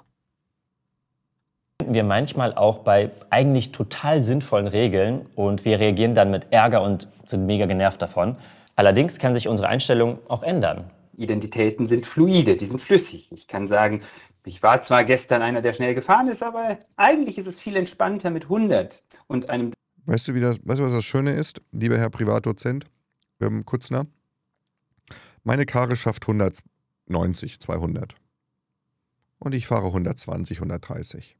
wir manchmal auch bei eigentlich total sinnvollen Regeln und wir reagieren dann mit Ärger und sind mega genervt davon. Allerdings kann sich unsere Einstellung auch ändern. Identitäten sind fluide, die sind flüssig. Ich kann sagen, ich war zwar gestern einer, der schnell gefahren ist, aber eigentlich ist es viel entspannter mit 100 und einem... Weißt du, wie das, weißt du was das Schöne ist, lieber Herr Privatdozent ähm, Kutzner? Meine Karre schafft 190, 200. Und ich fahre 120, 130.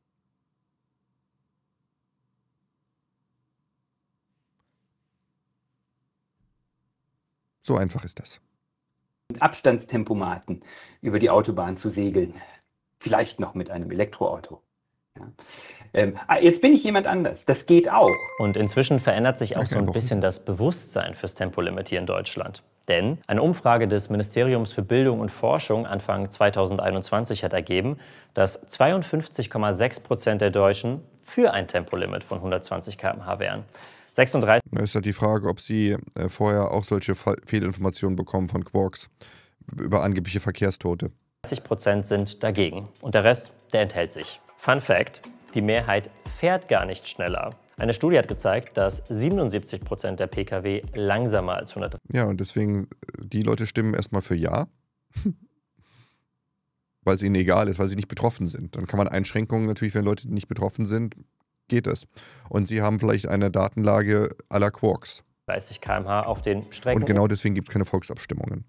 So einfach ist das. Mit Abstandstempomaten über die Autobahn zu segeln. Vielleicht noch mit einem Elektroauto. Ja. Ähm, ah, jetzt bin ich jemand anders. Das geht auch. Und inzwischen verändert sich auch so ein bisschen das Bewusstsein fürs Tempolimit hier in Deutschland. Denn eine Umfrage des Ministeriums für Bildung und Forschung Anfang 2021 hat ergeben, dass 52,6 Prozent der Deutschen für ein Tempolimit von 120 km/h wären. 36. Da ist halt die Frage, ob sie äh, vorher auch solche Fehlinformationen bekommen von Quarks über angebliche Verkehrstote. 30 Prozent sind dagegen und der Rest, der enthält sich. Fun Fact: Die Mehrheit fährt gar nicht schneller. Eine Studie hat gezeigt, dass 77 Prozent der Pkw langsamer als 100. Ja, und deswegen, äh, die Leute stimmen erstmal für Ja. weil es ihnen egal ist, weil sie nicht betroffen sind. Dann kann man Einschränkungen natürlich, wenn Leute nicht betroffen sind, geht es. Und Sie haben vielleicht eine Datenlage aller Quarks. 30 km/h auf den Strecken. Und genau deswegen gibt es keine Volksabstimmungen.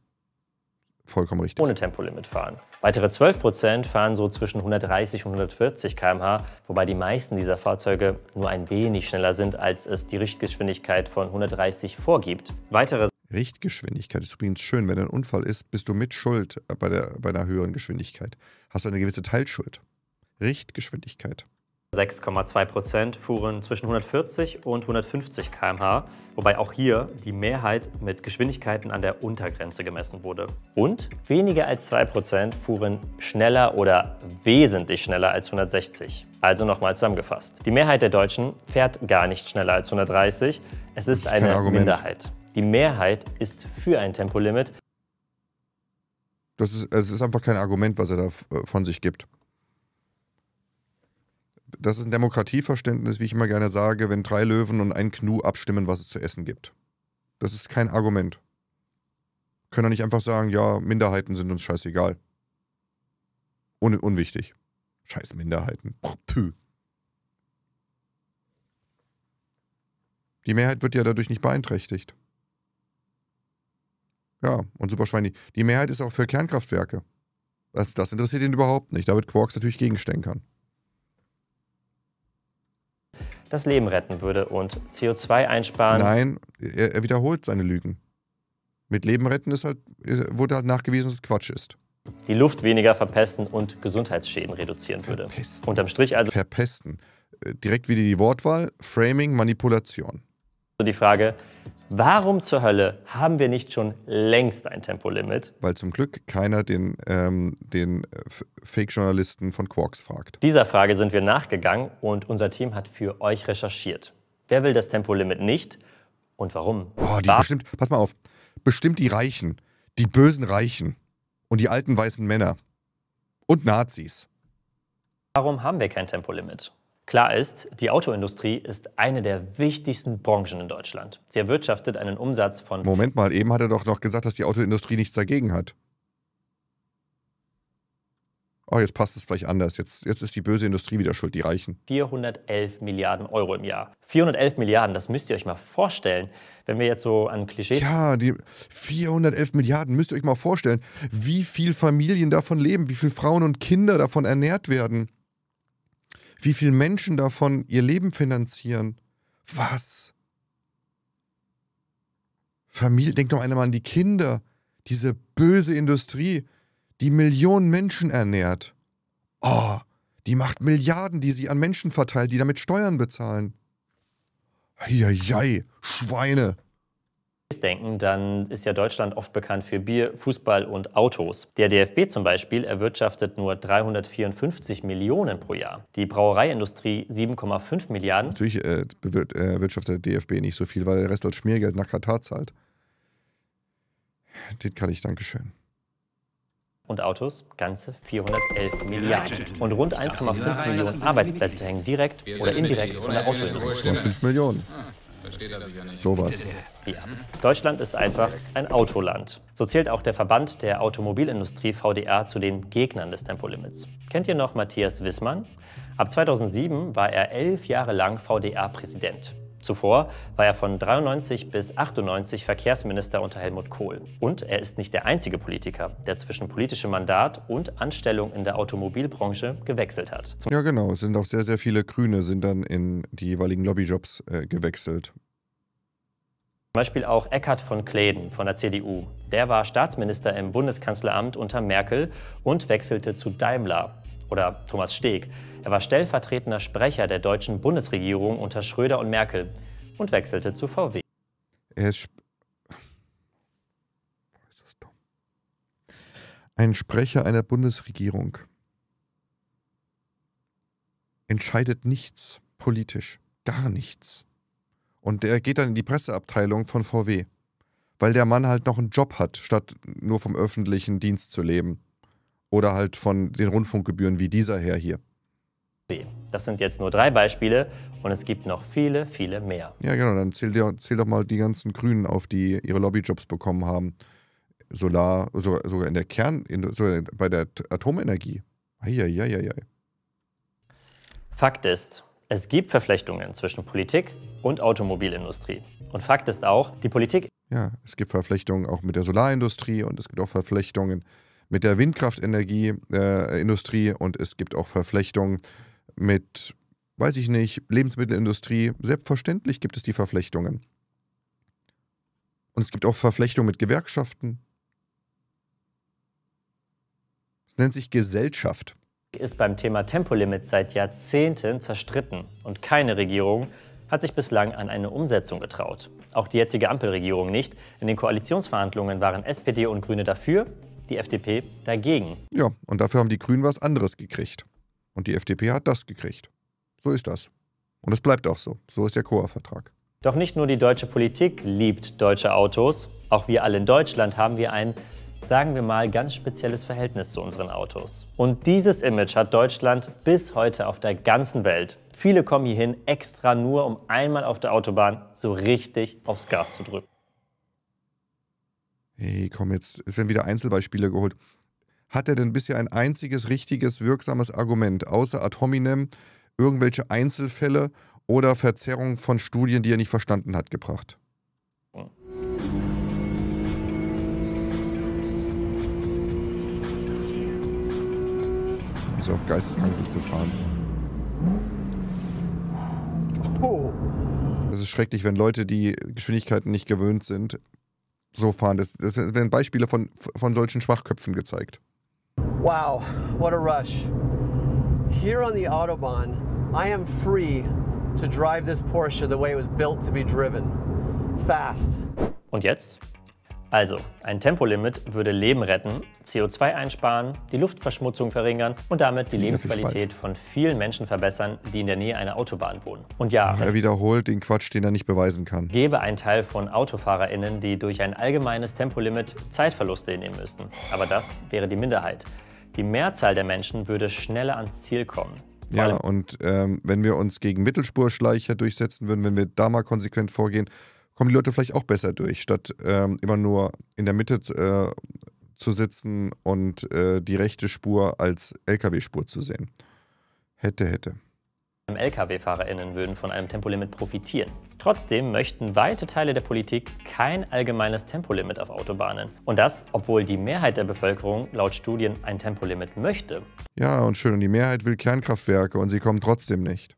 Vollkommen richtig. Ohne Tempolimit fahren. Weitere 12 Prozent fahren so zwischen 130 und 140 km/h, wobei die meisten dieser Fahrzeuge nur ein wenig schneller sind, als es die Richtgeschwindigkeit von 130 vorgibt. Weitere Richtgeschwindigkeit ist übrigens schön. Wenn ein Unfall ist, bist du mit Schuld bei, der, bei einer höheren Geschwindigkeit. Hast du eine gewisse Teilschuld. Richtgeschwindigkeit. 6,2 Prozent fuhren zwischen 140 und 150 km/h, wobei auch hier die Mehrheit mit Geschwindigkeiten an der Untergrenze gemessen wurde. Und weniger als 2 Prozent fuhren schneller oder wesentlich schneller als 160. Also nochmal zusammengefasst. Die Mehrheit der Deutschen fährt gar nicht schneller als 130. Es ist, ist eine Minderheit. Die Mehrheit ist für ein Tempolimit. Das ist, es ist einfach kein Argument, was er da äh, von sich gibt das ist ein Demokratieverständnis, wie ich immer gerne sage, wenn drei Löwen und ein Knu abstimmen, was es zu essen gibt. Das ist kein Argument. Können nicht einfach sagen, ja, Minderheiten sind uns scheißegal. Un unwichtig. Scheiß Minderheiten. Pff, Die Mehrheit wird ja dadurch nicht beeinträchtigt. Ja, und super Superschweini. Die Mehrheit ist auch für Kernkraftwerke. Das, das interessiert ihn überhaupt nicht. Da wird Quarks natürlich gegenstehen kann das Leben retten würde und CO2 einsparen. Nein, er, er wiederholt seine Lügen. Mit Leben retten ist halt, wurde halt nachgewiesen, dass es Quatsch ist. Die Luft weniger verpesten und Gesundheitsschäden reduzieren würde. verpesten. Unterm Strich also. Verpesten. Äh, direkt wieder die Wortwahl, Framing, Manipulation. So Die Frage, Warum zur Hölle haben wir nicht schon längst ein Tempolimit? Weil zum Glück keiner den, ähm, den äh, Fake-Journalisten von Quarks fragt. Dieser Frage sind wir nachgegangen und unser Team hat für euch recherchiert. Wer will das Tempolimit nicht und warum? Boah, die War bestimmt, pass mal auf, bestimmt die Reichen, die bösen Reichen und die alten weißen Männer und Nazis. Warum haben wir kein Tempolimit? Klar ist, die Autoindustrie ist eine der wichtigsten Branchen in Deutschland. Sie erwirtschaftet einen Umsatz von. Moment mal, eben hat er doch noch gesagt, dass die Autoindustrie nichts dagegen hat. Oh, jetzt passt es vielleicht anders. Jetzt, jetzt ist die böse Industrie wieder schuld, die Reichen. 411 Milliarden Euro im Jahr. 411 Milliarden, das müsst ihr euch mal vorstellen, wenn wir jetzt so an Klischees. Ja, die 411 Milliarden, müsst ihr euch mal vorstellen, wie viele Familien davon leben, wie viele Frauen und Kinder davon ernährt werden wie viele Menschen davon ihr Leben finanzieren. Was? Familie, denkt doch einmal an die Kinder, diese böse Industrie, die Millionen Menschen ernährt. Oh, die macht Milliarden, die sie an Menschen verteilt, die damit Steuern bezahlen. Eieiei, Schweine denken, dann ist ja Deutschland oft bekannt für Bier, Fußball und Autos. Der DFB zum Beispiel erwirtschaftet nur 354 Millionen pro Jahr. Die Brauereiindustrie 7,5 Milliarden. Natürlich äh, äh erwirtschaftet der DFB nicht so viel, weil der Rest als Schmiergeld nach Katar zahlt. Den kann ich, Dankeschön und Autos ganze 411 Milliarden. Und rund 1,5 Millionen Arbeitsplätze hängen direkt oder indirekt von der Autoindustrie. 1,5 Millionen. Versteht er sicher nicht. Sowas. Ja. Deutschland ist einfach ein Autoland. So zählt auch der Verband der Automobilindustrie VDA zu den Gegnern des Tempolimits. Kennt ihr noch Matthias Wissmann? Ab 2007 war er elf Jahre lang VDA-Präsident. Zuvor war er von 93 bis 98 Verkehrsminister unter Helmut Kohl. Und er ist nicht der einzige Politiker, der zwischen politischem Mandat und Anstellung in der Automobilbranche gewechselt hat. ja genau, es sind auch sehr, sehr viele Grüne sind dann in die jeweiligen Lobbyjobs äh, gewechselt. Zum Beispiel auch Eckhard von Kleden von der CDU. Der war Staatsminister im Bundeskanzleramt unter Merkel und wechselte zu Daimler oder Thomas Steg. Er war stellvertretender Sprecher der deutschen Bundesregierung unter Schröder und Merkel und wechselte zu VW. Er ist ein Sprecher einer Bundesregierung entscheidet nichts politisch, gar nichts. Und der geht dann in die Presseabteilung von VW, weil der Mann halt noch einen Job hat, statt nur vom öffentlichen Dienst zu leben. Oder halt von den Rundfunkgebühren wie dieser Herr hier. B. Das sind jetzt nur drei Beispiele und es gibt noch viele, viele mehr. Ja, genau, dann zähl, dir, zähl doch mal die ganzen Grünen auf, die ihre Lobbyjobs bekommen haben. Solar, sogar, sogar in der Kern, in, sogar bei der Atomenergie. Eieieiei. Fakt ist, es gibt Verflechtungen zwischen Politik und Automobilindustrie. Und Fakt ist auch, die Politik. Ja, es gibt Verflechtungen auch mit der Solarindustrie und es gibt auch Verflechtungen mit der Windkraftenergieindustrie äh, und es gibt auch Verflechtungen mit, weiß ich nicht, Lebensmittelindustrie. Selbstverständlich gibt es die Verflechtungen. Und es gibt auch Verflechtungen mit Gewerkschaften. Es nennt sich Gesellschaft. Ist beim Thema Tempolimit seit Jahrzehnten zerstritten und keine Regierung hat sich bislang an eine Umsetzung getraut. Auch die jetzige Ampelregierung nicht. In den Koalitionsverhandlungen waren SPD und Grüne dafür, die FDP dagegen. Ja, und dafür haben die Grünen was anderes gekriegt. Und die FDP hat das gekriegt. So ist das. Und es bleibt auch so. So ist der Koa-Vertrag. Doch nicht nur die deutsche Politik liebt deutsche Autos. Auch wir alle in Deutschland haben wir ein, sagen wir mal, ganz spezielles Verhältnis zu unseren Autos. Und dieses Image hat Deutschland bis heute auf der ganzen Welt. Viele kommen hierhin extra nur, um einmal auf der Autobahn so richtig aufs Gas zu drücken. Hey, komm, jetzt, es werden wieder Einzelbeispiele geholt hat er denn bisher ein einziges richtiges, wirksames Argument, außer ad hominem, irgendwelche Einzelfälle oder Verzerrung von Studien, die er nicht verstanden hat, gebracht? Ist auch geisteskrank, sich zu fahren. Es ist schrecklich, wenn Leute, die Geschwindigkeiten nicht gewöhnt sind, so fahren. Das, das werden Beispiele von, von solchen Schwachköpfen gezeigt. Wow, what a rush. Here on the Autobahn, I am free to drive this Porsche the way it was built to be driven. Fast. Und jetzt? Also, ein Tempolimit würde Leben retten, CO2 einsparen, die Luftverschmutzung verringern und damit die Lebensqualität von vielen Menschen verbessern, die in der Nähe einer Autobahn wohnen. Und ja, er wiederholt den Quatsch, den er nicht beweisen kann. Gäbe ein Teil von AutofahrerInnen, die durch ein allgemeines Tempolimit Zeitverluste hinnehmen müssten. Aber das wäre die Minderheit die Mehrzahl der Menschen würde schneller ans Ziel kommen. ja, und ähm, wenn wir uns gegen Mittelspurschleicher durchsetzen würden, wenn wir da mal konsequent vorgehen, kommen die Leute vielleicht auch besser durch, statt ähm, immer nur in der Mitte äh, zu sitzen und äh, die rechte Spur als Lkw-Spur zu sehen. Hätte, hätte. Lkw-FahrerInnen würden von einem Tempolimit profitieren. Trotzdem möchten weite Teile der Politik kein allgemeines Tempolimit auf Autobahnen. Und das, obwohl die Mehrheit der Bevölkerung laut Studien ein Tempolimit möchte. Ja, und schön, und die Mehrheit will Kernkraftwerke und sie kommen trotzdem nicht.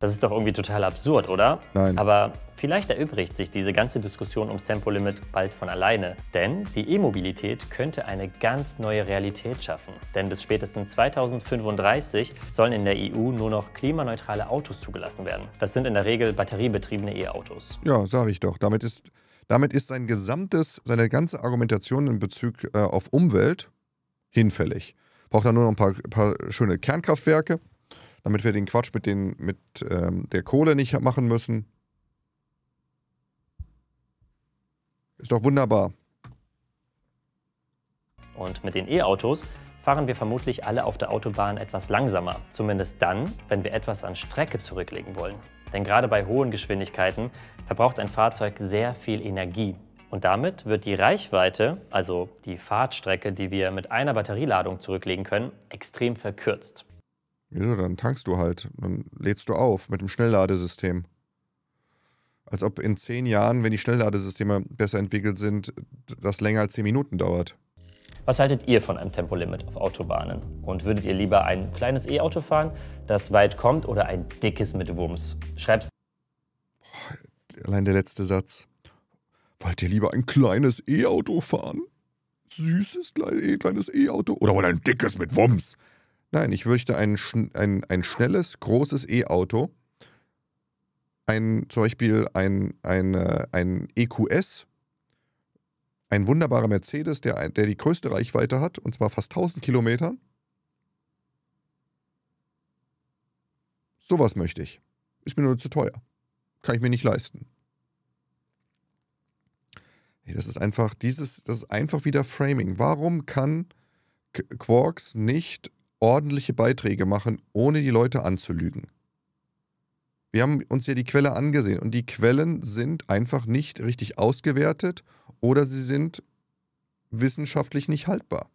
Das ist doch irgendwie total absurd, oder? Nein. Aber vielleicht erübrigt sich diese ganze Diskussion ums Tempolimit bald von alleine. Denn die E-Mobilität könnte eine ganz neue Realität schaffen. Denn bis spätestens 2035 sollen in der EU nur noch klimaneutrale Autos zugelassen werden. Das sind in der Regel batteriebetriebene E-Autos. Ja, sage ich doch. Damit ist, damit ist sein gesamtes, seine ganze Argumentation in Bezug äh, auf Umwelt hinfällig. Braucht er nur noch ein paar, paar schöne Kernkraftwerke damit wir den Quatsch mit, den, mit ähm, der Kohle nicht machen müssen. Ist doch wunderbar. Und mit den E-Autos fahren wir vermutlich alle auf der Autobahn etwas langsamer. Zumindest dann, wenn wir etwas an Strecke zurücklegen wollen. Denn gerade bei hohen Geschwindigkeiten verbraucht ein Fahrzeug sehr viel Energie. Und damit wird die Reichweite, also die Fahrtstrecke, die wir mit einer Batterieladung zurücklegen können, extrem verkürzt. Ja, dann tankst du halt. Dann lädst du auf mit dem Schnellladesystem. Als ob in zehn Jahren, wenn die Schnellladesysteme besser entwickelt sind, das länger als zehn Minuten dauert. Was haltet ihr von einem Tempolimit auf Autobahnen? Und würdet ihr lieber ein kleines E-Auto fahren, das weit kommt, oder ein dickes mit Wumms? Schreib's. allein der letzte Satz. Wollt ihr lieber ein kleines E-Auto fahren? Süßes eh, kleines E-Auto? Oder wollt ihr ein dickes mit Wumms? Nein, ich möchte ein, ein, ein schnelles, großes E-Auto. Ein, zum Beispiel ein, ein, ein EQS, ein wunderbarer Mercedes, der, der die größte Reichweite hat, und zwar fast 1000 Kilometer. Sowas möchte ich. Ist mir nur zu teuer. Kann ich mir nicht leisten. Hey, das ist einfach, dieses, das ist einfach wieder Framing. Warum kann Quarks nicht ordentliche Beiträge machen, ohne die Leute anzulügen. Wir haben uns ja die Quelle angesehen und die Quellen sind einfach nicht richtig ausgewertet oder sie sind wissenschaftlich nicht haltbar.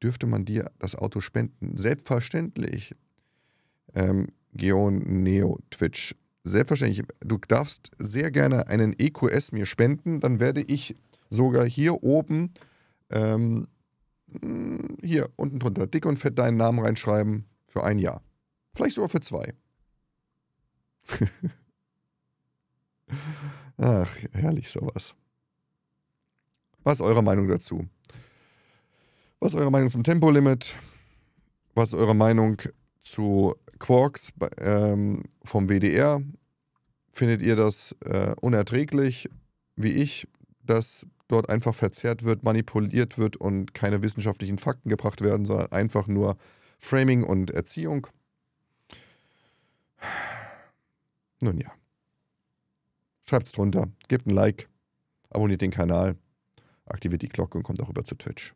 Dürfte man dir das Auto spenden? Selbstverständlich. Ähm, Geon Neo Twitch. Selbstverständlich. Du darfst sehr gerne einen EQS mir spenden, dann werde ich sogar hier oben, ähm, hier unten drunter, dick und fett deinen Namen reinschreiben für ein Jahr. Vielleicht sogar für zwei. Ach, herrlich sowas. Was ist eure Meinung dazu? Was ist eure Meinung zum Tempolimit? Was ist eure Meinung zu Quarks ähm, vom WDR? Findet ihr das äh, unerträglich, wie ich, dass dort einfach verzerrt wird, manipuliert wird und keine wissenschaftlichen Fakten gebracht werden, sondern einfach nur Framing und Erziehung. Nun ja. Schreibt's drunter, gebt ein Like, abonniert den Kanal, aktiviert die Glocke und kommt auch über zu Twitch.